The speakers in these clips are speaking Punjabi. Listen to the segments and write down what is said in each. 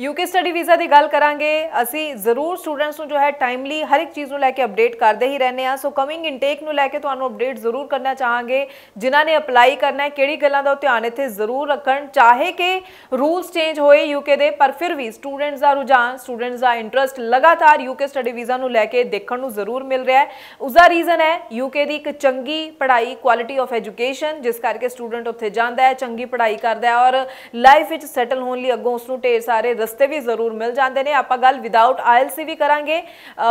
ਯੂਕੇ ਸਟੱਡੀ ਵੀਜ਼ਾ ਦੀ ਗੱਲ ਕਰਾਂਗੇ ਅਸੀਂ ਜ਼ਰੂਰ ਸਟੂਡੈਂਟਸ ਨੂੰ ਜੋ ਹੈ ਟਾਈਮਲੀ ਹਰ ਇੱਕ ਚੀਜ਼ ਨੂੰ ਲੈ ਕੇ ਅਪਡੇਟ ਕਰਦੇ ਹੀ ਰਹਿੰਦੇ ਆ ਸੋ ਕਮਿੰਗ ਇਨਟੇਕ ਨੂੰ ਲੈ ਕੇ ਤੁਹਾਨੂੰ ਅਪਡੇਟ ਜ਼ਰੂਰ ਕਰਨਾ ਚਾਹਾਂਗੇ ਜਿਨ੍ਹਾਂ ਨੇ ਅਪਲਾਈ ਕਰਨਾ ਹੈ ਕਿਹੜੀ ਗੱਲਾਂ ਦਾ ਧਿਆਨ ਇੱਥੇ ਜ਼ਰੂਰ ਰੱਖਣ ਚਾਹੇ ਕਿ ਰੂਲਸ ਚੇਂਜ ਹੋਏ ਯੂਕੇ ਦੇ ਪਰ ਫਿਰ ਵੀ ਸਟੂਡੈਂਟਸ ਦਾ ਰੁਝਾਨ ਸਟੂਡੈਂਟਸ ਦਾ ਇੰਟਰਸਟ ਲਗਾਤਾਰ ਯੂਕੇ ਸਟੱਡੀ ਵੀਜ਼ਾ ਨੂੰ ਲੈ ਕੇ ਦੇਖਣ ਨੂੰ ਜ਼ਰੂਰ ਮਿਲ ਰਿਹਾ ਹੈ ਉਸ ਦਾ ਰੀਜ਼ਨ ਹੈ ਯੂਕੇ ਦੀ ਇੱਕ ਚੰਗੀ ਪੜ੍ਹਾਈ ਕੁਆਲਿਟੀ ਆਫ ਐਜੂਕੇਸ਼ਨ ਜਿਸ ਕਰਕੇ ਸਟੂਡੈਂਟ ਉੱਥੇ ਜਾਂਦਾ ਹੈ ਚੰਗੀ ਪੜ੍ਹਾਈ ਕਰਦਾ ਹੈ ਔਰ ਲਾਈਫ ਵਿੱਚ ਸੈਟਲ ਹੋਣ ਲਈ ਅੱਗੋਂ ਉਸ ਨੂੰ ਢੇਰ ਸਾਰੇ ਰਸਤੇ ਵੀ ਜ਼ਰੂਰ ਮਿਲ ਜਾਂਦੇ ਨੇ ਆਪਾਂ ਗੱਲ ਵਿਦਆਊਟ ਸੀ ਵੀ ਕਰਾਂਗੇ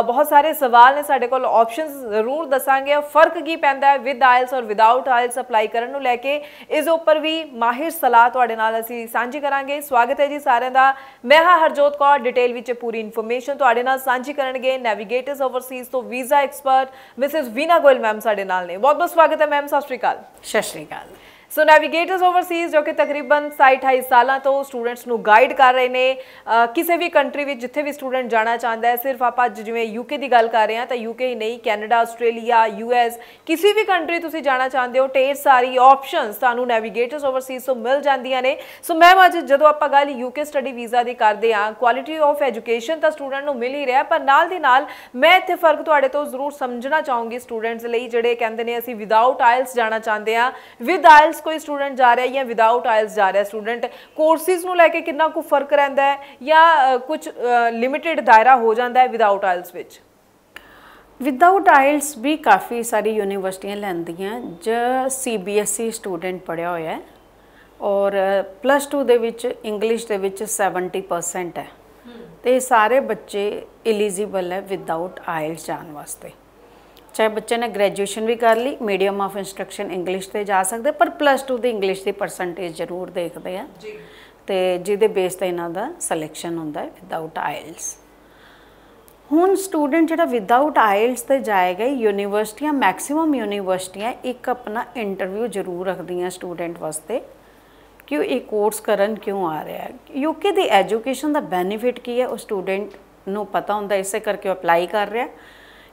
ਬਹੁਤ ਸਾਰੇ ਸਵਾਲ ਨੇ ਸਾਡੇ ਕੋਲ ਆਪਸ਼ਨਸ ਜ਼ਰੂਰ ਦੱਸਾਂਗੇ ਫਰਕ ਕੀ ਪੈਂਦਾ ਹੈ ਵਿਦ ਆਇਲਸ ਔਰ ਵਿਦਆਊਟ ਆਇਲ ਅਪਲਾਈ ਕਰਨ ਨੂੰ ਲੈ ਕੇ ਇਸ ਉੱਪਰ ਵੀ ਮਾਹਿਰ ਸਲਾਹ ਤੁਹਾਡੇ ਨਾਲ ਅਸੀਂ ਸਾਂਝੀ ਕਰਾਂਗੇ ਸਵਾਗਤ ਹੈ ਜੀ ਸਾਰਿਆਂ ਦਾ ਮੈਂ ਹਾਂ ਹਰਜੋਤ ਕੌਰ ਡਿਟੇਲ ਵਿੱਚ ਪੂਰੀ ਇਨਫੋਰਮੇਸ਼ਨ ਤੁਹਾਡੇ ਨਾਲ ਸਾਂਝੀ ਕਰਨਗੇ ਨੈਵੀਗੇਟਰਸ ਓਵਰਸੀਜ਼ ਤੋਂ visa expert Mrs Veena Goyal ma'am ਸਾਡੇ ਨਾਲ ਨੇ ਬਹੁਤ ਬਹੁਤ ਸਵਾਗਤ ਹੈ ਮੈਮ ਸਤਿ ਸ਼੍ਰੀ ਅਕਾਲ ਸਤਿ ਸ਼੍ਰੀ ਅਕਾਲ ਸੋ ਨੈਵੀਗੇਟਰਸ ਓਵਰਸੀਜ਼ ਜੋ ਕਿ ਤਕਰੀਬਨ 28 ਸਾਲਾਂ ਤੋਂ ਸਟੂਡੈਂਟਸ ਨੂੰ ਗਾਈਡ ਕਰ ਰਹੇ ਨੇ ਕਿਸੇ ਵੀ ਕੰਟਰੀ ਵਿੱਚ ਜਿੱਥੇ ਵੀ ਸਟੂਡੈਂਟ ਜਾਣਾ ਚਾਹੁੰਦਾ ਹੈ ਸਿਰਫ ਆਪਾਂ ਜਿਵੇਂ ਯੂਕੇ ਦੀ ਗੱਲ ਕਰ ਰਹੇ ਹਾਂ ਤਾਂ ਯੂਕੇ ਹੀ ਨਹੀਂ ਕੈਨੇਡਾ ਆਸਟ੍ਰੇਲੀਆ ਯੂਐਸ ਕਿਸੇ ਵੀ ਕੰਟਰੀ ਤੁਸੀਂ ਜਾਣਾ ਚਾਹੁੰਦੇ ਹੋ ਟੇਰ ਸਾਰੀ ਆਪਸ਼ਨਸ ਤੁਹਾਨੂੰ ਨੈਵੀਗੇਟਰਸ ਓਵਰਸੀਜ਼ ਤੋਂ ਮਿਲ ਜਾਂਦੀਆਂ ਨੇ ਸੋ ਮੈਮ ਅੱਜ ਜਦੋਂ ਆਪਾਂ ਗੱਲ ਯੂਕੇ ਸਟੱਡੀ ਵੀਜ਼ਾ ਦੀ ਕਰਦੇ ਹਾਂ ਕੁਆਲਿਟੀ ਆਫ ਐਜੂਕੇਸ਼ਨ ਤਾਂ ਸਟੂਡੈਂਟ ਨੂੰ ਮਿਲ ਹੀ ਰਿਹਾ ਪਰ ਨਾਲ ਦੀ ਨਾਲ ਮੈਂ ਇੱਥੇ ਫਰਕ ਤੁਹਾਡੇ ਤੋਂ ਜ਼ਰੂਰ ਸਮਝਣਾ ਚਾਹੂੰਗੀ ਸਟੂਡੈਂਟਸ ਲਈ ਜਿਹੜੇ ਕਹਿੰਦੇ ਨੇ ਅਸੀਂ ਵਿਦਆਊਟ ਆਇਲਸ ਜਾਣਾ ਚਾਹੁੰਦੇ ਆ ਵਿਦ ਆਇਲਸ ਆਇਲਸ ਕੋਈ ਸਟੂਡੈਂਟ ਜਾ ਰਿਹਾ ਜਾਂ ਵਿਦਆਊਟ ਆਇਲਸ ਜਾ ਰਿਹਾ ਸਟੂਡੈਂਟ ਕੋਰਸਿਸ ਨੂੰ ਲੈ ਕੇ ਕਿੰਨਾ ਕੁ ਫਰਕ ਰਹਿੰਦਾ ਹੈ ਜਾਂ ਕੁਝ ਲਿਮਿਟਿਡ ਦਾਇਰਾ ਹੋ ਜਾਂਦਾ ਹੈ ਵਿਦਆਊਟ ਆਇਲਸ ਵਿੱਚ ਵਿਦਆਊਟ ਆਇਲਸ ਵੀ ਕਾਫੀ ਸਾਰੀ ਯੂਨੀਵਰਸਿਟੀਆਂ ਲੈਂਦੀਆਂ ਜ ਸੀਬੀਐਸਈ ਸਟੂਡੈਂਟ ਪੜਿਆ ਹੋਇਆ ਹੈ ਔਰ ਪਲੱਸ 2 ਦੇ ਵਿੱਚ ਇੰਗਲਿਸ਼ ਦੇ ਵਿੱਚ 70% ਹੈ ਤੇ ਸਾਰੇ ਬੱਚੇ ਐਲੀਜੀਬਲ ਹੈ ਵਿਦਆਊਟ ਆਇਲਸ ਜਾਣ ਵਾਸਤੇ ਚਾਹੇ ਬੱਚੇ ਨੇ ਗ੍ਰੈਜੂਏਸ਼ਨ ਵੀ ਕਰ ਲਈ ਮੀਡੀਅਮ ਆਫ ਇਨਸਟਰਕਸ਼ਨ ਇੰਗਲਿਸ਼ ਤੇ ਜਾ ਸਕਦੇ ਪਰ ਪਲੱਸ 2 ਦੀ ਇੰਗਲਿਸ਼ ਦੀ ਪਰਸੈਂਟੇਜ ਜ਼ਰੂਰ ਦੇਖਦੇ ਆ ਜੀ ਤੇ ਜਿਹਦੇ ਬੇਸ ਤੇ ਇਹਨਾਂ ਦਾ ਸਿਲੈਕਸ਼ਨ ਹੁੰਦਾ ਹੈ ਵਿਦਆਊਟ ਆਇਲਸ ਹੁਣ ਸਟੂਡੈਂਟ ਜਿਹੜਾ ਵਿਦਆਊਟ ਆਇਲਸ ਤੇ ਜਾਏਗਾ ਯੂਨੀਵਰਸਿਟੀਆਂ ਮੈਕਸਿਮਮ ਯੂਨੀਵਰਸਿਟੀਆਂ ਇੱਕ ਆਪਣਾ ਇੰਟਰਵਿਊ ਜ਼ਰੂਰ ਰੱਖਦੀਆਂ ਸਟੂਡੈਂਟ ਵਾਸਤੇ ਕਿ ਉਹ ਇਹ ਕੋਰਸ ਕਰਨ ਕਿਉਂ ਆ ਰਿਹਾ ਹੈ ਯੂਕੇ ਦੀ ਐਜੂਕੇਸ਼ਨ ਦਾ ਬੈਨੀਫਿਟ ਕੀ ਹੈ ਉਹ ਸਟੂਡੈਂਟ ਨੂੰ ਪਤਾ ਹੁੰਦਾ ਇਸੇ ਕਰਕੇ ਅਪਲਾਈ ਕਰ ਰਿਹਾ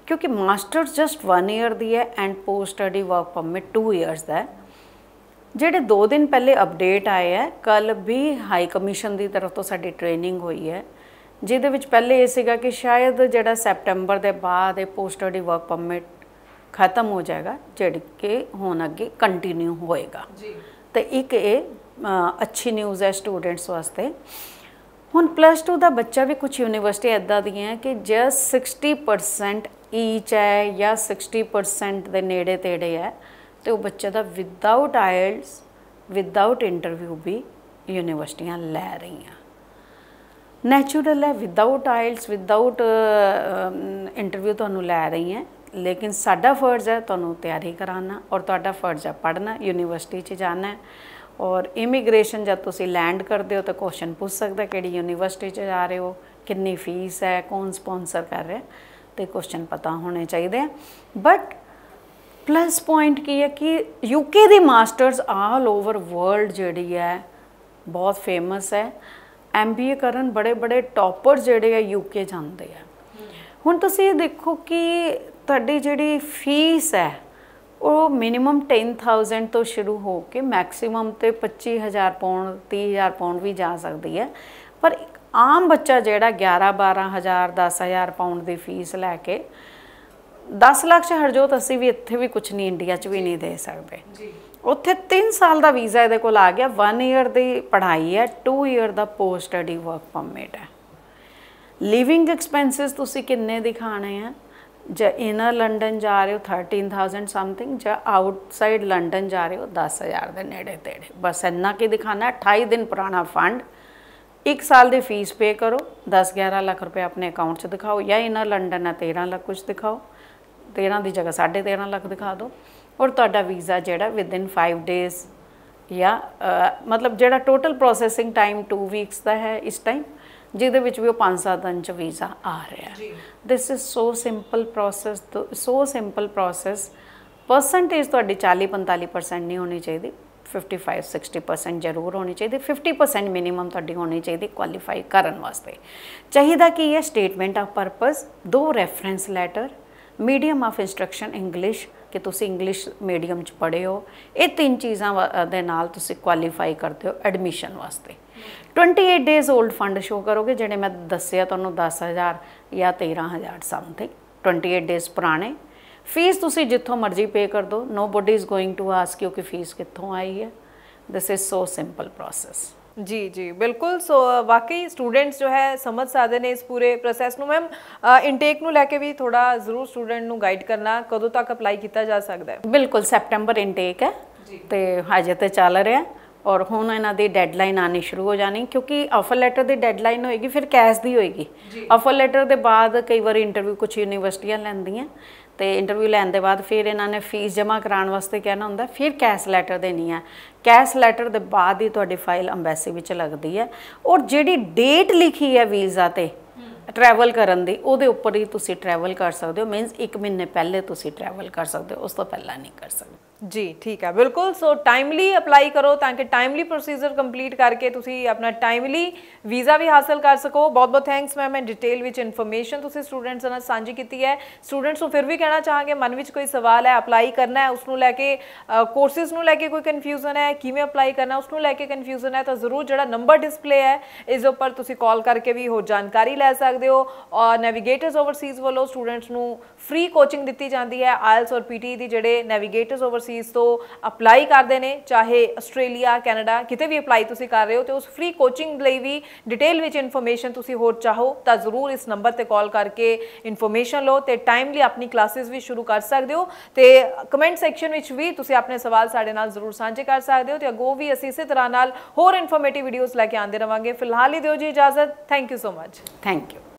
ਕਿਉਂਕਿ ਮਾਸਟਰਸ ਜਸਟ 1 ਇਅਰ ਦੀ ਹੈ and post study work permit 2 years ਦਾ ਹੈ ਜਿਹੜੇ 2 ਦਿਨ ਪਹਿਲੇ ਅਪਡੇਟ ਆਏ ਹੈ ਕੱਲ ਵੀ ਹਾਈ ਕਮਿਸ਼ਨ ਦੀ ਤਰਫ ਤੋਂ ਸਾਡੀ ਟ੍ਰੇਨਿੰਗ ਹੋਈ ਹੈ ਜਿਹਦੇ ਵਿੱਚ ਪਹਿਲੇ ਇਹ ਸੀਗਾ ਕਿ ਸ਼ਾਇਦ ਜਿਹੜਾ ਸੈਪਟੈਂਬਰ ਦੇ ਬਾਅਦ ਇਹ ਪੋਸਟ ਸਟੱਡੀ ਵਰਕ ਪਰਮਿਟ ਖਤਮ ਹੋ ਜਾਏਗਾ ਜਿਹੜੇ ਕਿ ਹੁਣ ਅੱਗੇ ਕੰਟੀਨਿਊ ਹੋਏਗਾ ਜੀ ਤੇ ਇੱਕ ਇਹ ਅੱਛੀ ਨਿਊਜ਼ ਹੈ ਸਟੂਡੈਂਟਸ ਵਾਸਤੇ ਹੁਣ ਪਲੱਸ 2 ਦਾ ਬੱਚਾ ਵੀ ਕੁਝ ਯੂਨੀਵਰਸਿਟੀ ਐਦਾਂ ਦੀਆਂ ਕਿ ਜਸ 60% ਈਚ ਹੈ ਜਾਂ 60% ਦੇ ਨੇੜੇ ਤੇੜੇ ਹੈ ਤੇ ਉਹ ਬੱਚੇ ਦਾ ਵਿਦਆਊਟ ਆਇਲਸ ਵਿਦਆਊਟ ਇੰਟਰਵਿਊ ਵੀ ਯੂਨੀਵਰਸਿਟੀਆਂ ਲੈ ਰਹੀਆਂ ਨੇਚਰਲ ਹੈ ਵਿਦਆਊਟ ਆਇਲਸ ਵਿਦਆਊਟ ਇੰਟਰਵਿਊ ਤੁਹਾਨੂੰ ਲੈ ਰਹੀ ਹੈ ਲੇਕਿਨ ਸਾਡਾ ਫਰਜ਼ ਹੈ ਤੁਹਾਨੂੰ ਤਿਆਰੀ ਕਰਾਉਣਾ ਔਰ ਤੁਹਾਡਾ ਫਰਜ਼ ਹੈ ਪੜ੍ਹਨਾ ਯੂਨੀਵਰਸਿਟੀ 'ਚ ਜਾਣਾ ਹੈ ਔਰ ਇਮੀਗ੍ਰੇਸ਼ਨ ਜਦ ਤੁਸੀਂ ਲੈਂਡ ਕਰਦੇ ਹੋ ਤਾਂ ਕੁਐਸਚਨ ਪੁੱਛ ਸਕਦਾ ਕਿਹੜੀ ਯੂਨੀਵਰਸਿਟੀ 'ਚ ਜਾ ਰਹੇ ਹੋ ਕਿੰਨੀ ਫੀਸ ਹੈ ਕੌਣ ਸਪਾਂਸਰ ਕਰ ਰਿਹਾ ਤੇ ਕੁਐਸਚਨ ਪਤਾ ਹੋਣੇ ਚਾਹੀਦੇ ਆ ਬਟ ਪਲੱਸ ਪੁਆਇੰਟ ਕੀ ਹੈ ਕਿ ਯੂਕੇ ਦੇ ਮਾਸਟਰਸ ਆਲ ਓਵਰ ਵਰਲਡ ਜਿਹੜੀ ਹੈ ਬਹੁਤ ਫੇਮਸ ਹੈ ਐਮਬੀਏ ਕਰਨ ਬੜੇ ਬੜੇ ਟਾਪਰ ਜਿਹੜੇ ਆ ਯੂਕੇ ਜਾਂਦੇ ਆ ਹੁਣ ਤੁਸੀਂ ਇਹ ਦੇਖੋ ਕਿ ਤੁਹਾਡੀ ਜਿਹੜੀ ਫੀਸ ਹੈ ਉਹ ਮਿਨੀਮਮ 10000 ਤੋਂ ਸ਼ੁਰੂ ਹੋ ਕੇ ਮੈਕਸਿਮਮ ਤੇ 25000 ਪਾਉਂਡ 30000 ਪਾਉਂਡ ਵੀ ਜਾ ਸਕਦੀ ਹੈ ਪਰ ਆਮ ਬੱਚਾ ਜਿਹੜਾ 11 12000 10000 ਪਾਉਂਡ ਦੀ ਫੀਸ ਲੈ ਕੇ 10 ਲੱਖ ਚ ਹਰਜੋਤ ਅਸੀਂ ਵੀ ਇੱਥੇ ਵੀ ਕੁਝ ਨਹੀਂ ਇੰਡੀਆ ਚ ਵੀ ਨਹੀਂ ਦੇ ਸਕਦੇ ਜੀ ਉੱਥੇ 3 ਸਾਲ ਦਾ ਵੀਜ਼ਾ ਇਹਦੇ ਕੋਲ ਆ ਗਿਆ 1 ਇਅਰ ਦੀ ਪੜ੍ਹਾਈ ਹੈ 2 ਇਅਰ ਦਾ ਪੋਸਟ ਸਟੱਡੀ ਵਰਕ ਪਰਮਿਟ ਹੈ ਲਿਵਿੰਗ ਐਕਸਪੈਂਸਸ ਤੁਸੀਂ ਕਿੰਨੇ ਦਿਖਾਣੇ ਆ ਜੇ ਇਨਰ ਲੰਡਨ ਜਾ ਰਹੇ ਹੋ 13000 ਸਮਥਿੰਗ ਜੇ ਆਊਟਸਾਈਡ ਲੰਡਨ ਜਾ ਰਹੇ ਹੋ 10000 ਦੇ ਨੇੜੇ ਤੇੜੇ ਬਸ ਇੰਨਾ ਕੀ ਦਿਖਾਣਾ 28 ਦਿਨ ਪੁਰਾਣਾ ਫੰਡ ਇੱਕ ਸਾਲ ਦੀ ਫੀਸ ਪੇ ਕਰੋ 10-11 ਲੱਖ ਰੁਪਏ ਆਪਣੇ ਅਕਾਊਂਟ 'ਚ ਦਿਖਾਓ ਜਾਂ ਇਹਨਾਂ ਲੰਡਨ ਆ 13 ਲੱਖ ਕੁਝ ਦਿਖਾਓ 13 ਦੀ ਜਗ੍ਹਾ 13.5 ਲੱਖ ਦਿਖਾ ਦਿਓ ਔਰ ਤੁਹਾਡਾ ਵੀਜ਼ਾ ਜਿਹੜਾ ਵਿਦ ਇਨ 5 ਡੇਜ਼ ਜਾਂ ਮਤਲਬ ਜਿਹੜਾ ਟੋਟਲ ਪ੍ਰੋਸੈਸਿੰਗ ਟਾਈਮ 2 ਵੀਕਸ ਦਾ ਹੈ ਇਸ ਟਾਈਮ ਜਿਹਦੇ ਵਿੱਚ ਵੀ ਉਹ 5-7 ਦਿਨ ਚ ਵੀਜ਼ਾ ਆ ਰਿਹਾ this is so simple process so simple process percentage ਤੁਹਾਡੀ 40-45% ਨਹੀਂ ਹੋਣੀ ਚਾਹੀਦੀ 55 60% ਜ਼ਰੂਰ ਹੋਣੀ ਚਾਹੀਦੀ 50% ਮਿਨੀਮਮ ਤੁਹਾਡੀ ਹੋਣੀ ਚਾਹੀਦੀ ਕੁਆਲੀਫਾਈ ਕਰਨ ਵਾਸਤੇ ਚਾਹੀਦਾ ਕਿ ਇਹ ਸਟੇਟਮੈਂਟ ਆਫ ਪਰਪਸ ਦੋ reference letter medium of instruction English ਕਿ ਤੁਸੀਂ ਇੰਗਲਿਸ਼ ਮੀਡੀਅਮ ਚ ਪੜ੍ਹੇ ਹੋ ਇਹ ਤਿੰਨ ਚੀਜ਼ਾਂ ਦੇ ਨਾਲ ਤੁਸੀਂ ਕੁਆਲੀਫਾਈ ਕਰਦੇ ਹੋ ਐਡਮਿਸ਼ਨ ਵਾਸਤੇ 28 ਡੇਜ਼ 올ਡ ਫੰਡ ਸ਼ੋ ਕਰੋਗੇ ਜਿਹੜੇ ਮੈਂ ਦੱਸਿਆ ਤੁਹਾਨੂੰ 10000 ਜਾਂ 13000 ਸਮਥਿੰਗ 28 ਡੇਜ਼ ਪੁਰਾਣੇ ਫੀਸ ਤੁਸੀਂ ਜਿੱਥੋਂ ਮਰਜ਼ੀ ਪੇ ਕਰ ਦਿਓ nobody is going to ask you ਕਿ ਫੀਸ ਕਿੱਥੋਂ ਆਈ ਹੈ this is so simple process ਜੀ ਜੀ ਬਿਲਕੁਲ ਸੋ ਵਾਕਈ ਸਟੂਡੈਂਟਸ ਜੋ ਹੈ ਸਮਝ ਸਕਦੇ ਨੇ ਇਸ ਪੂਰੇ ਪ੍ਰੋਸੈਸ ਨੂੰ ਮੈਮ ਇਨਟੇਕ ਨੂੰ ਲੈ ਕੇ ਵੀ ਥੋੜਾ ਜ਼ਰੂਰ ਸਟੂਡੈਂਟ ਨੂੰ ਗਾਈਡ ਕਰਨਾ ਕਦੋਂ ਤੱਕ ਅਪਲਾਈ ਕੀਤਾ ਜਾ ਸਕਦਾ ਹੈ ਬਿਲਕੁਲ ਸੈਪਟੈਂਬਰ ਇਨਟੇਕ ਹੈ ਤੇ ਹਜੇ ਤੇ ਚੱਲ ਰਿਹਾ ਹੈ ਔਰ ਹੁਣ ਇਹਨਾਂ ਦੀ ਡੈਡਲਾਈਨ ਆਣੀ ਸ਼ੁਰੂ ਹੋ ਜਾਣੀ ਕਿਉਂਕਿ ਆਫਰ ਲੈਟਰ ਦੀ ਡੈਡਲਾਈਨ ਹੋਏਗੀ ਫਿਰ ਕੈਸ਼ ਦੀ ਹੋਏਗੀ ਆਫਰ ਲੈਟਰ ਦੇ ਬਾਅਦ ਕਈ ਵਾਰ ਇੰਟਰਵਿਊ ਕੁਝ ਯੂਨੀਵਰਸਿਟੀਆਂ ਲੈਂਦੀਆਂ ਤੇ ਇੰਟਰਵਿਊ ਲੈਣ ਦੇ ਬਾਅਦ ਫਿਰ ਇਹਨਾਂ ਨੇ ਫੀਸ ਜਮ੍ਹਾਂ ਕਰਾਉਣ ਵਾਸਤੇ ਕਹਿਣਾ ਹੁੰਦਾ ਫਿਰ ਕੈਸ਼ ਲੈਟਰ ਦੇਣੀ ਆ ਕੈਸ਼ ਲੈਟਰ ਦੇ ਬਾਅਦ ਹੀ ਤੁਹਾਡੀ ਫਾਈਲ ਐਮਬੈਸੀ ਵਿੱਚ ਲੱਗਦੀ ਹੈ ਔਰ ਜਿਹੜੀ ਡੇਟ ਲਿਖੀ ਹੈ ਵੀਜ਼ਾ ਤੇ ਟਰੈਵਲ ਕਰਨ ਦੀ ਉਹਦੇ ਉੱਪਰ ਹੀ ਤੁਸੀਂ ਟਰੈਵਲ ਕਰ ਸਕਦੇ ਹੋ ਮੀਨਸ 1 ਮਹੀਨੇ ਪਹਿਲੇ ਤੁਸੀਂ ਟਰੈਵਲ ਕਰ ਸਕਦੇ ਹੋ ਉਸ ਤੋਂ ਪਹਿਲਾਂ ਨਹੀਂ ਕਰ ਸਕਦੇ ਜੀ ਠੀਕ ਹੈ ਬਿਲਕੁਲ ਸੋ ਟਾਈਮਲੀ ਅਪਲਾਈ ਕਰੋ ਤਾਂ ਕਿ ਟਾਈਮਲੀ ਪ੍ਰੋਸੀਜਰ ਕੰਪਲੀਟ ਕਰਕੇ ਤੁਸੀਂ ਆਪਣਾ ਟਾਈਮਲੀ ਵੀਜ਼ਾ ਵੀ ਹਾਸਲ ਕਰ ਸਕੋ ਬਹੁਤ ਬਹੁਤ ਥੈਂਕਸ ਮੈਮ ਮੈਂ ਡਿਟੇਲ ਵਿੱਚ ਇਨਫੋਰਮੇਸ਼ਨ ਤੁਸੀਂ ਸਟੂਡੈਂਟਸ ਨਾਲ ਸਾਂਝੀ ਕੀਤੀ ਹੈ ਸਟੂਡੈਂਟਸ ਨੂੰ ਫਿਰ ਵੀ ਕਹਿਣਾ ਚਾਹਾਂਗੇ ਮਨ ਵਿੱਚ ਕੋਈ ਸਵਾਲ ਹੈ ਅਪਲਾਈ ਕਰਨਾ ਹੈ ਉਸ ਨੂੰ ਲੈ ਕੇ ਕੋਰਸਸ ਨੂੰ ਲੈ ਕੇ ਕੋਈ ਕਨਫਿਊਜ਼ਨ ਹੈ ਕਿਵੇਂ ਅਪਲਾਈ ਕਰਨਾ ਉਸ ਨੂੰ ਲੈ ਕੇ ਕਨਫਿਊਜ਼ਨ ਹੈ ਤਾਂ ਜ਼ਰੂਰ ਜਿਹੜਾ ਨੰਬਰ ਡਿਸਪਲੇ ਹੈ ਇਸ ਉੱਪਰ ਤੁਸੀਂ ਕਾਲ ਕਰਕੇ ਵੀ ਉਹ ਜਾਣਕਾਰੀ ਲੈ ਸਕਦੇ ਹੋ ਔਰ ਨੈਵੀਗੇਟਰਸ ਓਵਰਸੀਜ਼ ਵੱਲੋਂ ਸਟੂਡੈਂਟਸ ਨੂੰ ਫ੍ਰੀ ਕੋਚਿੰਗ ਦਿੱਤੀ ਜਾਂਦੀ ਹੈ ਆਇਲਸ ਔਰ ਪੀਟੀ e ਦੀ ਜਿਹੜੇ ਨੈਵੀਗੇਟਰਸ ਓਵਰਸੀਜ਼ ਚੀਜ਼ ਤੋਂ ਅਪਲਾਈ ਕਰਦੇ ਨੇ ਚਾਹੇ ਆਸਟ੍ਰੇਲੀਆ ਕੈਨੇਡਾ ਕਿਤੇ ਵੀ ਅਪਲਾਈ ਤੁਸੀਂ ਕਰ ਰਹੇ ਹੋ ਤੇ ਉਸ ਫ੍ਰੀ ਕੋਚਿੰਗ ਲਈ ਵੀ ਡਿਟੇਲ ਵਿੱਚ ਇਨਫੋਰਮੇਸ਼ਨ ਤੁਸੀਂ ਹੋਰ ਚਾਹੋ ਤਾਂ ਜ਼ਰੂਰ ਇਸ ਨੰਬਰ ਤੇ ਕਾਲ ਕਰਕੇ ਇਨਫੋਰਮੇਸ਼ਨ ਲਓ ਤੇ ਟਾਈਮਲੀ ਆਪਣੀ ਕਲਾਸਿਸ ਵੀ ਸ਼ੁਰੂ ਕਰ ਸਕਦੇ ਹੋ ਤੇ ਕਮੈਂਟ ਸੈਕਸ਼ਨ ਵਿੱਚ ਵੀ ਤੁਸੀਂ ਆਪਣੇ ਸਵਾਲ ਸਾਡੇ ਨਾਲ ਜ਼ਰੂਰ ਸਾਂਝੇ ਕਰ ਸਕਦੇ ਹੋ ਤੇ ਅਗੋ ਵੀ ਅਸੀਂ ਇਸੇ ਤਰ੍ਹਾਂ ਨਾਲ ਹੋਰ ਇਨਫੋਰਮੇਟਿਵ ਵੀਡੀਓਜ਼ ਲੈ ਕੇ ਆਉਂਦੇ ਰਵਾਂਗੇ ਫਿਲਹਾਲ ਹੀ ਦਿਓ ਜੀ ਇਜਾਜ਼ਤ thank you so much thank you